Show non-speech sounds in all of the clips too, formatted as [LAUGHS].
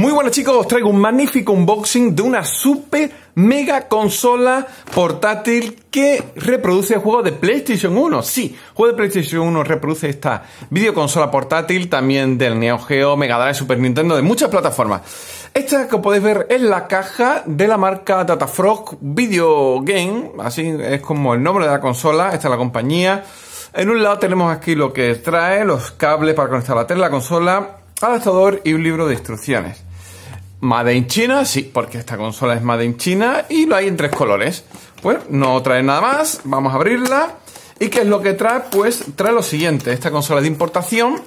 Muy buenas chicos, os traigo un magnífico unboxing de una super mega consola portátil que reproduce juegos de PlayStation 1. Sí, juego de PlayStation 1 reproduce esta videoconsola portátil también del Neo Geo, Mega Drive, Super Nintendo, de muchas plataformas. Esta que podéis ver es la caja de la marca Datafrog Video Game, así es como el nombre de la consola, esta es la compañía. En un lado tenemos aquí lo que trae, los cables para conectar la tele, la consola, adaptador y un libro de instrucciones. Made in China, sí, porque esta consola es Made in China y lo hay en tres colores. Pues no trae nada más, vamos a abrirla. ¿Y qué es lo que trae? Pues trae lo siguiente, esta consola de importación.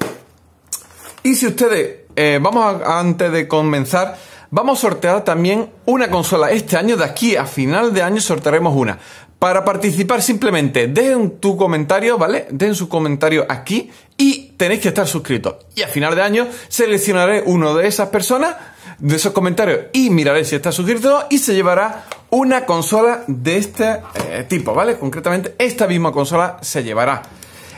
Y si ustedes, eh, vamos antes de comenzar, vamos a sortear también una consola este año, de aquí a final de año sortearemos una. Para participar simplemente dejen tu comentario, ¿vale? Dejen su comentario aquí y tenéis que estar suscritos. Y a final de año seleccionaré uno de esas personas de esos comentarios y miraré si está suscrito y se llevará una consola de este eh, tipo, ¿vale? Concretamente esta misma consola se llevará.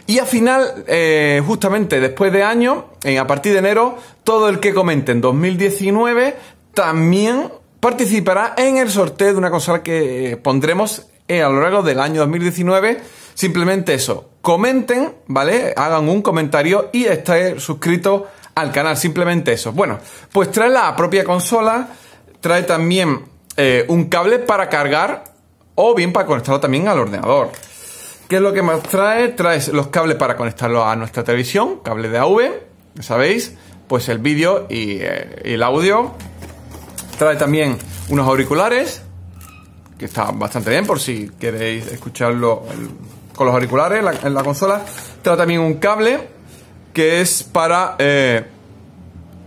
Y al final, eh, justamente después de año, a partir de enero, todo el que comente en 2019 también participará en el sorteo de una consola que eh, pondremos a lo largo del año 2019. Simplemente eso, comenten, ¿vale? Hagan un comentario y esté suscrito al canal, simplemente eso. Bueno, pues trae la propia consola, trae también eh, un cable para cargar o bien para conectarlo también al ordenador. ¿Qué es lo que más trae? Trae los cables para conectarlo a nuestra televisión, cable de AV, ¿sabéis? Pues el vídeo eh, y, el audio. Trae también unos auriculares, que está bastante bien por si queréis escucharlo con los auriculares en la consola. Trae también un cable que es para eh,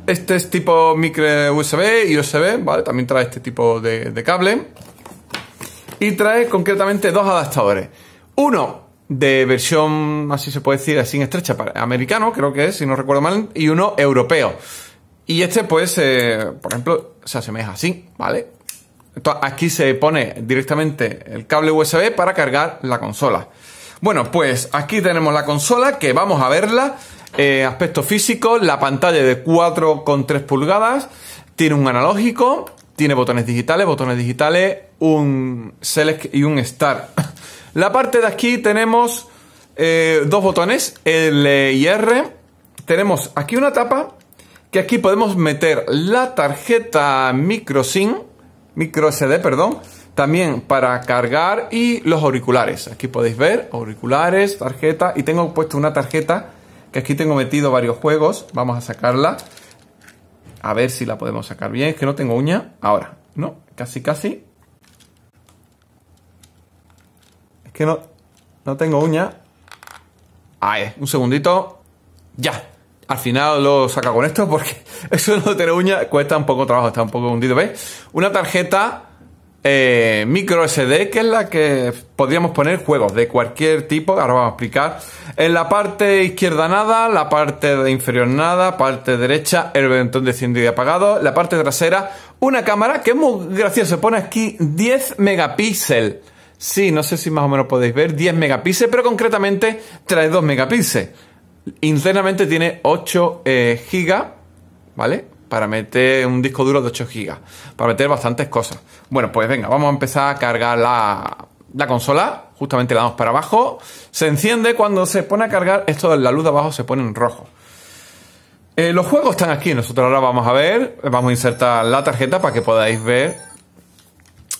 este es tipo micro USB y USB, ¿vale? También trae este tipo de, cable. Y trae concretamente dos adaptadores. Uno de versión, así se puede decir, así en estrecha, para, americano, creo que es, si no recuerdo mal, y uno europeo. Y este, pues, eh, por ejemplo, se asemeja así, ¿vale? aquí se pone directamente el cable USB para cargar la consola. Bueno, pues aquí tenemos la consola que vamos a verla. Eh, aspecto físico, la pantalla de 4,3 pulgadas, tiene un analógico, tiene botones digitales, botones digitales, un select y un start. [LAUGHS] La parte de aquí tenemos eh, dos botones, L y R. Tenemos aquí una tapa que aquí podemos meter la tarjeta micro SIM, micro SD, perdón, también para cargar y los auriculares. Aquí podéis ver auriculares, tarjeta y tengo puesto una tarjeta que aquí tengo metido varios juegos. Vamos a sacarla. A ver si la podemos sacar bien. Es que no tengo uña. Ahora, ¿no? Casi, casi. Es que no, no tengo uña. Ahí, un segundito. Ya. Al final lo saca con esto porque [LAUGHS] eso no tener uña cuesta un poco trabajo. Está un poco hundido, ves Una tarjeta eh, micro SD, que es la que podríamos poner juegos de cualquier tipo, ahora vamos a explicar. En la parte izquierda nada, la parte inferior nada, parte derecha el ventón de y apagado, la parte trasera una cámara que es muy Se pone aquí 10 megapíxeles. Sí, no sé si más o menos podéis ver, 10 megapíxeles, pero concretamente trae 2 megapíxeles. Internamente tiene 8 eh, gigas, ¿vale? para meter un disco duro de 8 GB, para meter bastantes cosas. Bueno, pues venga, vamos a empezar a cargar la, la consola, justamente la damos para abajo, se enciende cuando se pone a cargar, esto la luz de abajo se pone en rojo. Eh, los juegos están aquí, nosotros ahora vamos a ver, vamos a insertar la tarjeta para que podáis ver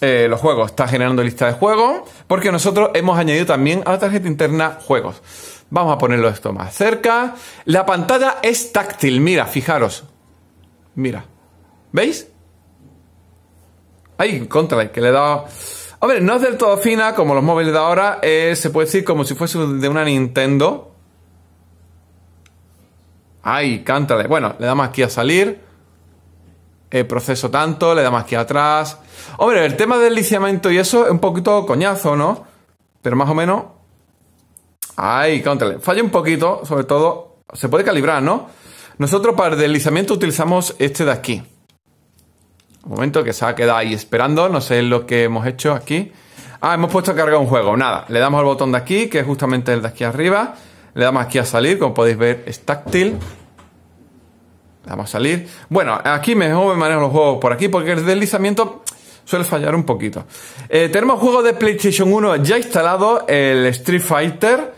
eh, los juegos. Está generando lista de juegos, porque nosotros hemos añadido también a la tarjeta interna juegos. Vamos a ponerlo esto más cerca. La pantalla es táctil, mira, fijaros, Mira. ¿Veis? ¡Ay! el que le da... dado... Hombre, no es del todo fina como los móviles de ahora. Eh, se puede decir como si fuese de una Nintendo. Ay, cántale. Bueno, le damos aquí a salir. El eh, proceso tanto, le damos aquí atrás. Hombre, el tema del liciamiento y eso es un poquito coñazo, ¿no? Pero más o menos. Ay, cántale. Falla un poquito, sobre todo. Se puede calibrar, ¿no? Nosotros para el deslizamiento utilizamos este de aquí. Un momento que se ha quedado ahí esperando, no sé lo que hemos hecho aquí. Ah, hemos puesto a cargar un juego, nada. Le damos al botón de aquí, que es justamente el de aquí arriba. Le damos aquí a salir, como podéis ver es táctil. Le damos a salir. Bueno, aquí me manejo los juegos por aquí porque el deslizamiento suele fallar un poquito. Eh, tenemos juegos de PlayStation 1 ya instalado el Street Fighter,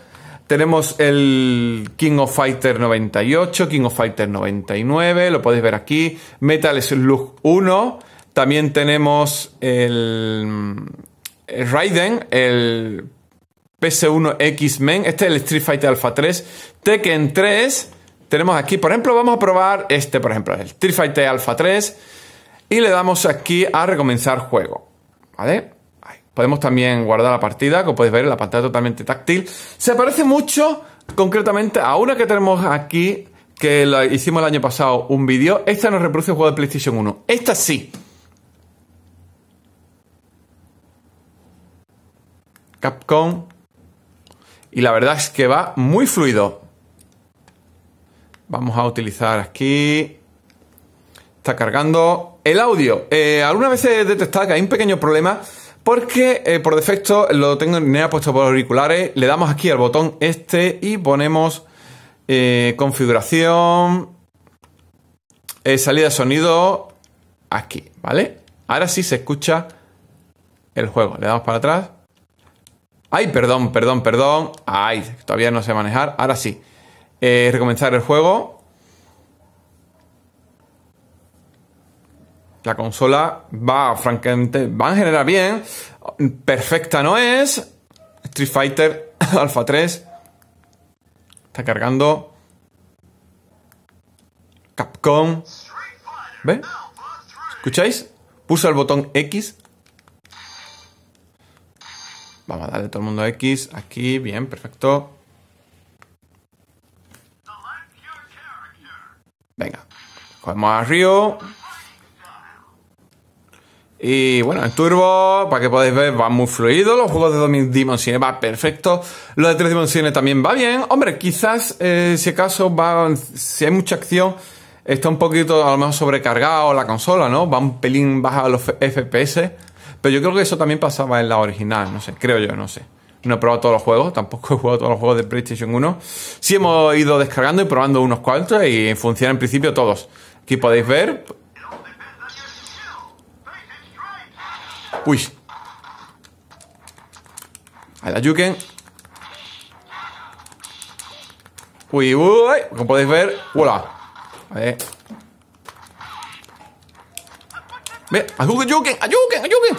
tenemos el King of Fighter 98, King of Fighter 99, lo podéis ver aquí. Metal Slug 1. También tenemos el, mm, Raiden, el PS1 X-Men. Este es el Street Fighter Alpha 3. Tekken 3. Tenemos aquí, por ejemplo, vamos a probar este, por ejemplo, el Street Fighter Alpha 3. Y le damos aquí a recomenzar juego. ¿Vale? Podemos también guardar la partida, como podéis ver, la pantalla totalmente táctil. Se parece mucho, concretamente, a una que tenemos aquí, que la hicimos el año pasado un vídeo. Esta nos reproduce el juego de PlayStation 1. Esta sí. Capcom. Y la verdad es que va muy fluido. Vamos a utilizar aquí. Está cargando el audio. Eh, algunas veces he detectado que hay un pequeño problema porque eh, por defecto lo tengo en línea puesto por auriculares. Le damos aquí al botón este y ponemos eh, configuración, eh, salida de sonido aquí, ¿vale? Ahora sí se escucha el juego. Le damos para atrás. Ay, perdón, perdón, perdón. Ay, todavía no sé manejar. Ahora sí. recomenzar el juego. La consola va, francamente, va a generar bien. Perfecta no es. Street Fighter [LAUGHS] Alpha 3. Está cargando. Capcom. ¿Ve? ¿Escucháis? Puso el botón X. Vamos a darle todo el mundo X. Aquí, bien, perfecto. Venga. Cogemos arriba y bueno, en Turbo, para que podáis ver, va muy fluido. Los juegos de dos dimensiones va perfecto. Los de tres dimensiones también va bien. Hombre, quizás eh, si acaso va, si hay mucha acción, está un poquito a lo mejor sobrecargado la consola, ¿no? Va un pelín baja los FPS. Pero yo creo que eso también pasaba en la original, no sé, creo yo, no sé. No he probado todos los juegos, [LAUGHS] tampoco he jugado todos los juegos de PlayStation 1. Sí hemos ido descargando y probando unos cuantos y funcionan en principio todos. Aquí podéis ver, Uy. la Uy, uy. Como podéis ver. ¡Hola! Ve, ayuken, ayuken, ayuken,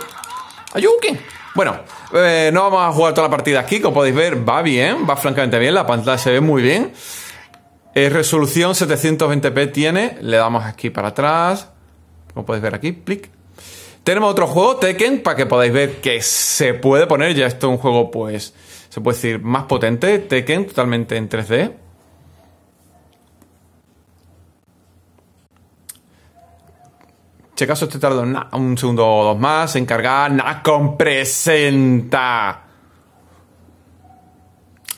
ayuken. Bueno, eh, no vamos a jugar toda la partida aquí, como podéis ver, va bien, va francamente bien, la pantalla se ve muy bien. resolución 720p tiene, le damos aquí para atrás, como podéis ver aquí, clic, tenemos otro juego, Tekken, para que podáis ver que se puede poner ya esto un juego, pues, se puede decir, más potente. Tekken, totalmente en 3D. Checaso este tarda un, segundo o dos más en cargar. Nacon presenta.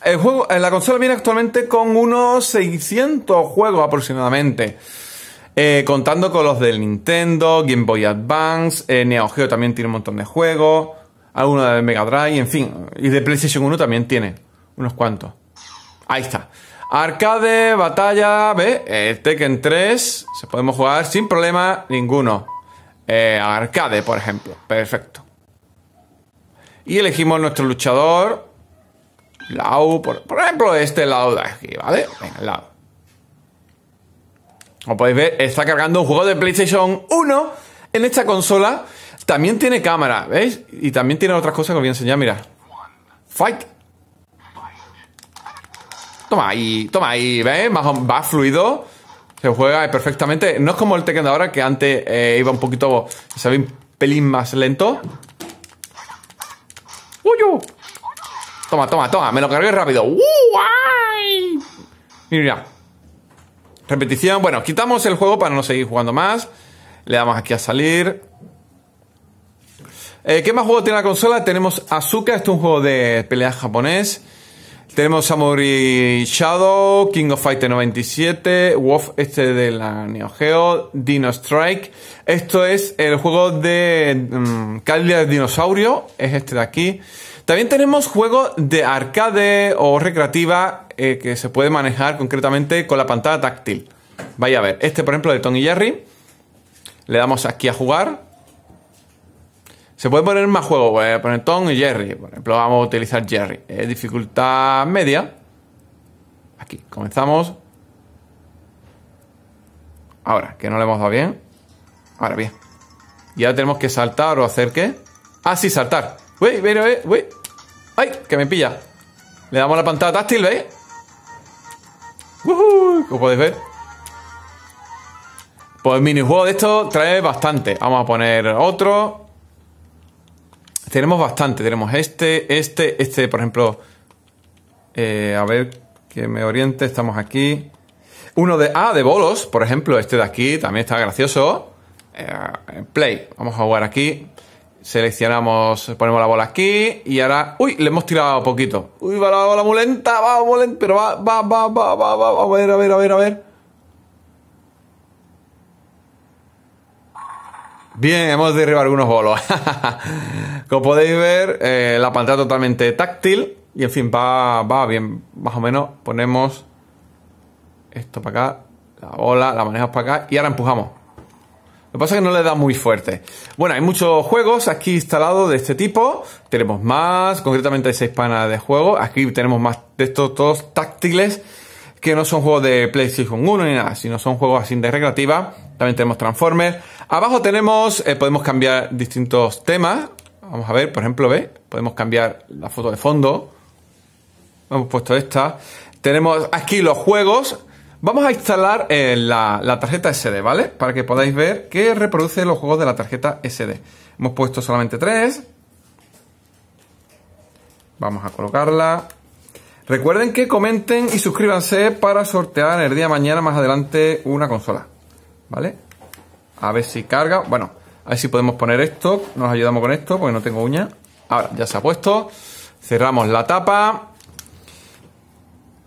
El juego, eh, la consola viene actualmente con unos 600 juegos aproximadamente. Eh, contando con los del Nintendo, Game Boy Advance, eh, Neo Geo también tiene un montón de juegos, algunos de Mega Drive, en fin, y de PlayStation 1 también tiene unos cuantos. Ahí está. Arcade, batalla, ve, eh, Tekken 3, se podemos jugar sin problema ninguno. arcade, por ejemplo, perfecto. Y elegimos nuestro luchador, Lau, por, ejemplo, este Lau de aquí, ¿vale? Venga, Lau. Como podéis ver, está cargando un juego de PlayStation 1 en esta consola. También tiene cámara, ¿veis? Y también tiene otras cosas que os voy a enseñar, mira. Fight. Toma ahí, toma ahí, ¿ves? Va fluido. Se juega perfectamente. No es como el Tekken de ahora, que antes eh, iba un poquito, se un pelín más lento. ¡Uy! Toma, toma, toma. Me lo cargué rápido. ¡Uy! mira. Repetición. Bueno, quitamos el juego para no seguir jugando más. Le damos aquí a salir. Eh, ¿Qué más juego tiene la consola? Tenemos Azuka, esto es un juego de pelea japonés. Tenemos Samurai Shadow, King of Fighter 97, Wolf este de la Neo Geo, Dino Strike. Esto es el juego de um, Dinosaurio, es este de aquí. También tenemos juego de arcade o recreativa eh, que se puede manejar concretamente con la pantalla táctil. Vaya a ver, este por ejemplo de Tom y Jerry, le damos aquí a jugar. Se puede poner más juego, voy a poner Tom y Jerry. Por ejemplo, vamos a utilizar Jerry. dificultad media. Aquí, comenzamos. Ahora, que no le hemos dado bien. Ahora bien. Y ahora tenemos que saltar o hacer qué. Ah, sí, saltar. Uy, uy, uy, uy. ¡Ay! Que me pilla. Le damos la pantalla táctil, ¿veis? Como podéis ver. Pues el minijuego de esto trae bastante. Vamos a poner otro. Tenemos bastante. Tenemos este, este, este, por ejemplo. Eh, a ver que me oriente. Estamos aquí. Uno de. Ah, de bolos, por ejemplo. Este de aquí también está gracioso. Eh, play. Vamos a jugar aquí. Seleccionamos, ponemos la bola aquí y ahora... ¡Uy! Le hemos tirado poquito. ¡Uy! Va la bola muy lenta, va muy lenta, pero va, va, va, va, va, va, a ver, a ver, a ver, a ver. Bien, hemos derribado algunos bolos. [LAUGHS] Como podéis ver, eh, la pantalla totalmente táctil. Y en fin, va, va bien, más o menos. Ponemos esto para acá, la bola, la manejamos para acá y ahora empujamos. Lo que pasa es que no le da muy fuerte. Bueno, hay muchos juegos aquí instalados de este tipo. Tenemos más, concretamente hay seis panas de juego. Aquí tenemos más de estos todos táctiles que no son juegos de PlayStation 1 ni nada, sino son juegos así de recreativa. También tenemos Transformers. Abajo tenemos, eh, podemos cambiar distintos temas. Vamos a ver, por ejemplo, ¿ve? Podemos cambiar la foto de fondo. Hemos puesto esta. Tenemos aquí los juegos Vamos a instalar eh, la, tarjeta SD, ¿vale? Para que podáis ver que reproduce los juegos de la tarjeta SD. Hemos puesto solamente tres. Vamos a colocarla. Recuerden que comenten y suscríbanse para sortear el día de mañana más adelante una consola. ¿Vale? A ver si carga. Bueno, a ver si podemos poner esto. Nos ayudamos con esto porque no tengo uña. Ahora, ya se ha puesto. Cerramos la tapa.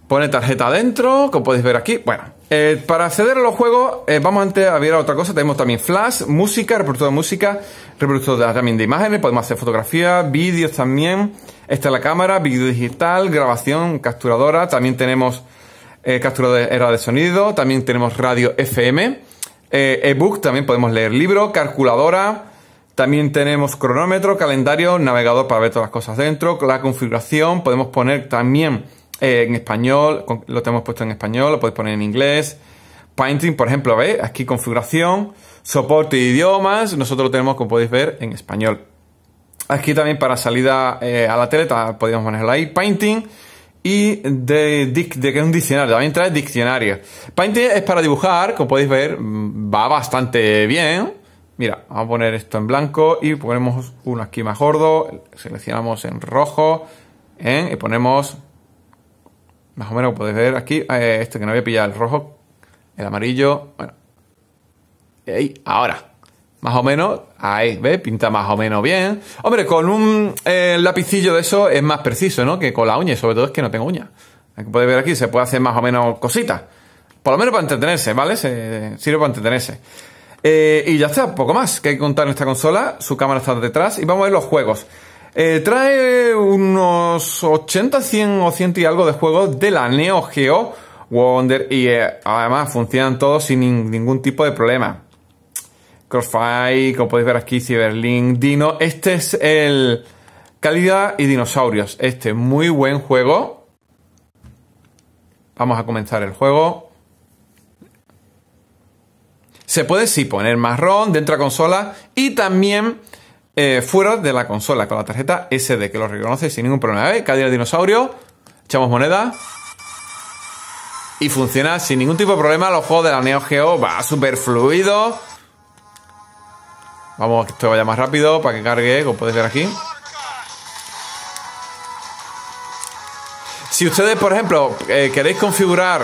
Pone tarjeta adentro, como podéis ver aquí. Bueno, eh, para acceder a los juegos, eh, vamos antes a ver otra cosa. Tenemos también flash, música, reproductor de música, reproductor también de imágenes, podemos hacer fotografía, vídeos también. Esta es la cámara, vídeo digital, grabación, capturadora. También tenemos eh, capturadora de sonido, también tenemos radio FM, eh, ebook, también podemos leer libro, calculadora. También tenemos cronómetro, calendario, navegador para ver todas las cosas dentro, la configuración, podemos poner también en español, lo tenemos puesto en español, lo podéis poner en inglés. Painting, por ejemplo, ¿veis? Aquí configuración, soporte de idiomas, nosotros lo tenemos, como podéis ver, en español. Aquí también para salida eh, a la tele, podríamos ponerlo ahí. Painting y de, que es un diccionario, también trae diccionario. Painting es para dibujar, como podéis ver, mm, va bastante bien. Mira, vamos a poner esto en blanco y ponemos uno aquí más gordo, seleccionamos en rojo ¿eh? y ponemos más o menos podéis ver aquí, eh, este que no había pillar, el rojo, el amarillo, bueno. y ahora. Más o menos, ahí, ve, Pinta más o menos bien. Hombre, con un eh, lapicillo de eso es más preciso, ¿no? Que con la uña, sobre todo es que no tengo uña. Aquí podéis ver aquí, se puede hacer más o menos cositas. Por lo menos para entretenerse, ¿vale? sirve para entretenerse. Eh, y ya está, poco más que hay que contar en esta consola. Su cámara está detrás y vamos a ver los juegos. Eh, trae unos 80, 100 o 100 y algo de juegos de la Neo Geo Wonder y eh, además funcionan todos sin ningún tipo de problema. Crossfire, como podéis ver aquí, Cyberlink, Dino. Este es el Calidad y Dinosaurios. Este, muy buen juego. Vamos a comenzar el juego. Se puede sí poner marrón dentro de consola y también eh, fuera de la consola con la tarjeta SD, que lo reconoce sin ningún problema. ¿eh? Cadena de dinosaurio, echamos moneda. Y funciona sin ningún tipo de problema. Los juegos de la Neo Geo va súper fluido. Vamos, que esto vaya más rápido para que cargue, como podéis ver aquí. Si ustedes, por ejemplo, eh, queréis configurar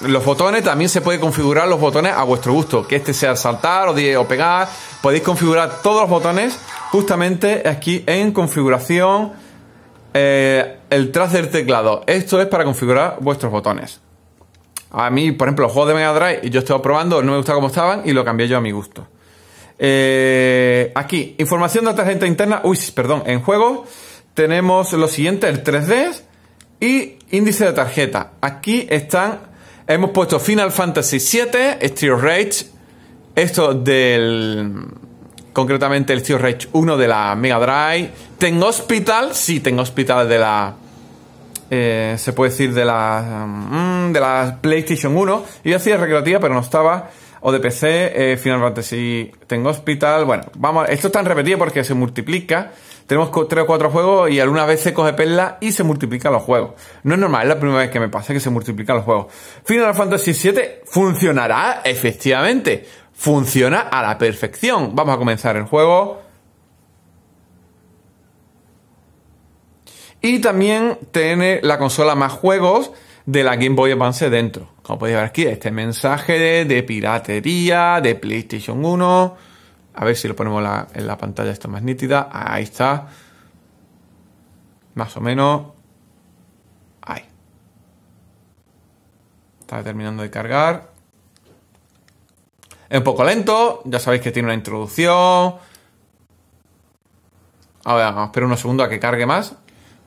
los botones, también se puede configurar los botones a vuestro gusto. Que este sea saltar o pegar. Podéis configurar todos los botones justamente aquí en configuración eh, el tracer del teclado. Esto es para configurar vuestros botones. A mí, por ejemplo, los juegos de Mega Drive, y yo estaba probando, no me gustaba cómo estaban y lo cambié yo a mi gusto. Eh, aquí, información de la tarjeta interna. Uy, perdón, en juego tenemos lo siguiente, el 3D y índice de tarjeta. Aquí están, hemos puesto Final Fantasy VII, Steel Rage, esto del concretamente el tío Rage 1 de la Mega Drive. Tengo Hospital, sí, tengo Hospital de la. Eh, se puede decir de la. Mm, de la PlayStation 1. Y hacía recreativa, pero no estaba. O de PC, eh, Final Fantasy, Tengo Hospital. Bueno, vamos, esto está tan repetido porque se multiplica. Tenemos tres o cuatro juegos y alguna vez se coge perla y se multiplican los juegos. No es normal, es la primera vez que me pasa que se multiplican los juegos. Final Fantasy VII funcionará, efectivamente funciona a la perfección. Vamos a comenzar el juego. Y también tiene la consola más juegos de la Game Boy Advance dentro. Como podéis ver aquí, este mensaje de, piratería, de PlayStation 1. A ver si lo ponemos en la pantalla, esto más nítida. Ahí está. Más o menos. Ahí. Está terminando de cargar. Es un poco lento, ya sabéis que tiene una introducción. A ver, vamos a esperar unos segundos a que cargue más.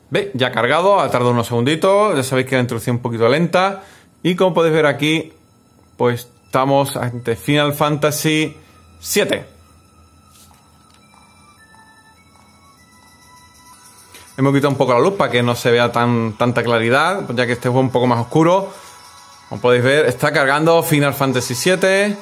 ¿Veis? Ya ha cargado, ha tardado unos segunditos. Ya sabéis que la introducción es un poquito lenta. Y como podéis ver aquí, pues estamos ante Final Fantasy VII. Hemos quitado un poco la luz para que no se vea tan, tanta claridad, ya que este juego es un poco más oscuro. Como podéis ver, está cargando Final Fantasy VII.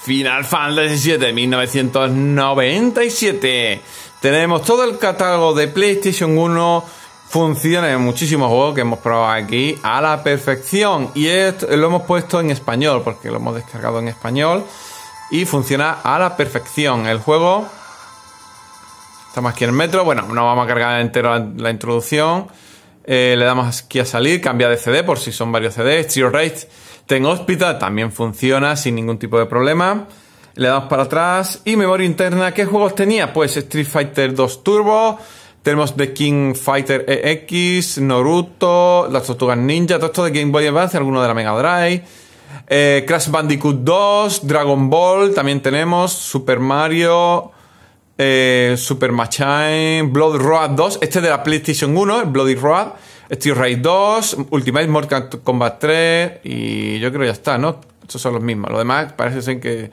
Final Fantasy VII 1997. Tenemos todo el catálogo de PlayStation 1. Funciona en muchísimos juegos que hemos probado aquí a la perfección. Y lo hemos puesto en español, porque lo hemos descargado en español. Y funciona a la perfección. El juego Estamos aquí en el metro. Bueno, no vamos a cargar entero la introducción. Eh, le damos aquí a salir, cambia de CD por si son varios CDs. Trio Race Ten Hospital también funciona sin ningún tipo de problema. Le damos para atrás. Y memoria interna, ¿qué juegos tenía? Pues Street Fighter 2 Turbo. Tenemos The King Fighter EX, Naruto, Las Tortugas Ninja, todo esto de Game Boy Advance, alguno de la Mega Drive. Eh, Crash Bandicoot 2, Dragon Ball, también tenemos Super Mario, eh, Super Machine, Blood Road 2, este de la PlayStation 1, el Bloody Road. Steel Raid 2, Ultimate Mortal Kombat 3 y yo creo que ya está, ¿no? Estos son los mismos. Lo demás parece ser que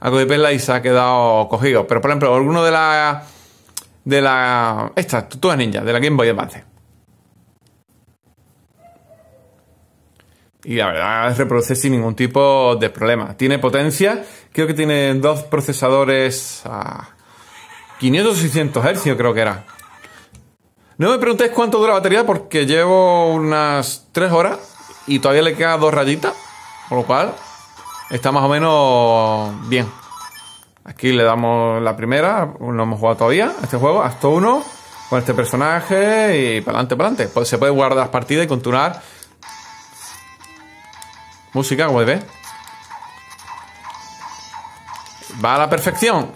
algo de Perla y se ha quedado cogido. Pero por ejemplo, alguno de la... De la... Esta, Tutua Ninja, de la Game Boy Advance. Y la verdad es reproduce sin ningún tipo de problema. Tiene potencia, creo que tiene dos procesadores a 500 o 600 Hz, creo que era. No me preguntéis cuánto dura la batería porque llevo unas 3 horas y todavía le quedan dos rayitas, por lo cual está más o menos bien. Aquí le damos la primera, no hemos jugado todavía este juego, hasta uno, con este personaje y para adelante, para adelante. Pues se puede guardar las partidas y continuar. Música, como Va a la perfección.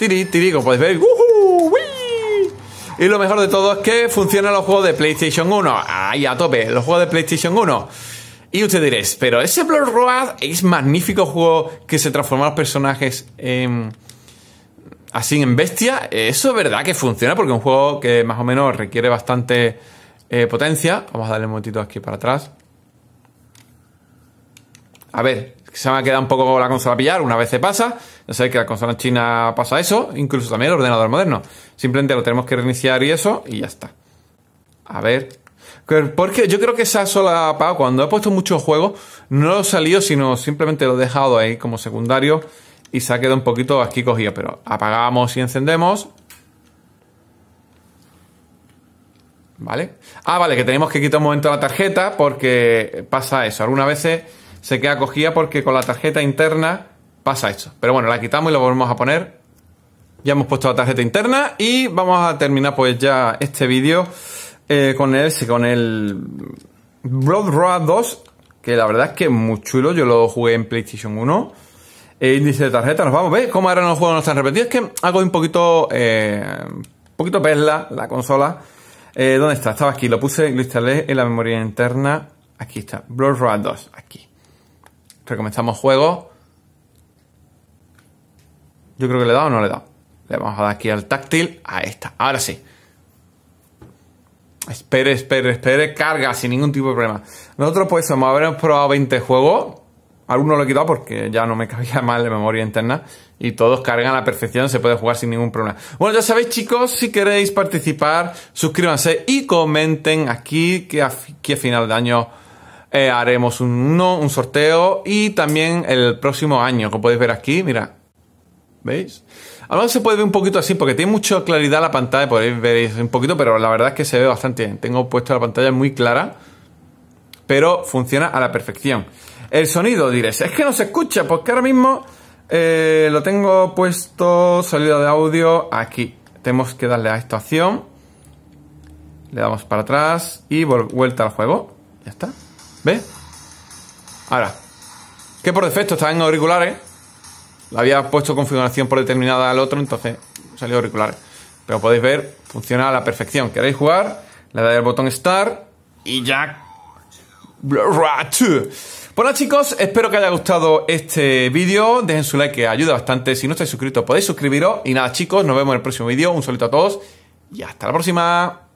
Tiri, tiri, como podéis ver. ¡Uhú! Y lo mejor de todo es que funcionan los juegos de PlayStation 1. Ahí a tope, los juegos de PlayStation 1. Y usted diréis, pero ese Blood Road es magnífico juego que se transforma a los personajes en em, así en bestia, eso es verdad que funciona porque es un juego que más o menos requiere bastante eh, potencia. Vamos a darle un momentito aquí para atrás. A ver, se me ha quedado un poco la consola a pillar, una vez se pasa, ya sabéis que la consola china pasa eso, incluso también el ordenador moderno. Simplemente lo tenemos que reiniciar y eso, y ya está. A ver. Porque yo creo que esa sola apagado cuando he puesto muchos juegos, no lo salió, sino simplemente lo he dejado ahí como secundario y se ha quedado un poquito aquí cogido. Pero apagamos y encendemos. ¿Vale? Ah, vale, que tenemos que quitar un momento la tarjeta porque pasa eso. Algunas veces se queda cogida porque con la tarjeta interna pasa esto. Pero bueno, la quitamos y la volvemos a poner. Ya hemos puesto la tarjeta interna y vamos a terminar pues ya este vídeo eh, con el, con el Blood Road 2, que la verdad es que es muy chulo, yo lo jugué en PlayStation 1. Eh, índice de tarjeta, nos vamos, a ver Como ahora los juegos no están repetidos, es que hago un poquito, eh, un poquito perla la consola. ¿Dónde está? Estaba aquí, lo puse, lo instalé en la memoria interna. Aquí está, Blood Road 2, aquí. Recomenzamos juego. Yo creo que le he dado o no le he dado. Le vamos a dar aquí al táctil. A esta. Ahora sí. Espere, espere, espere. Carga sin ningún tipo de problema. Nosotros, pues, hemos probado 20 juegos. Algunos lo he quitado porque ya no me [LAUGHS] cabía mal de memoria interna. Y todos cargan a la perfección, se puede jugar sin ningún problema. Bueno, ya sabéis, chicos, si queréis participar, suscríbanse y comenten aquí que final de año eh, haremos un, sorteo y también el próximo año, como podéis ver aquí, mira. ¿Veis? A se puede ver un poquito así porque tiene mucha claridad la pantalla, podéis ver un poquito, pero la verdad es que se ve bastante bien. Tengo puesto la pantalla muy clara, pero funciona a la perfección. El sonido, diréis, es que no se escucha, porque ahora mismo eh, lo tengo puesto salida de audio aquí. Tenemos que darle a esta opción Le damos para atrás y vuelta al juego. Ya está. ¿Ves? Ahora, que por defecto está en auriculares. La había puesto configuración por determinada al otro, entonces salió auriculares. Pero podéis ver, funciona a la perfección. ¿Queréis jugar? Le dais al botón Start y ya. Bueno pues chicos, espero que haya gustado este vídeo. Dejen su like que ayuda bastante. Si no estáis suscritos podéis suscribiros. Y nada chicos, nos vemos en el próximo vídeo. Un saludo a todos y hasta la próxima.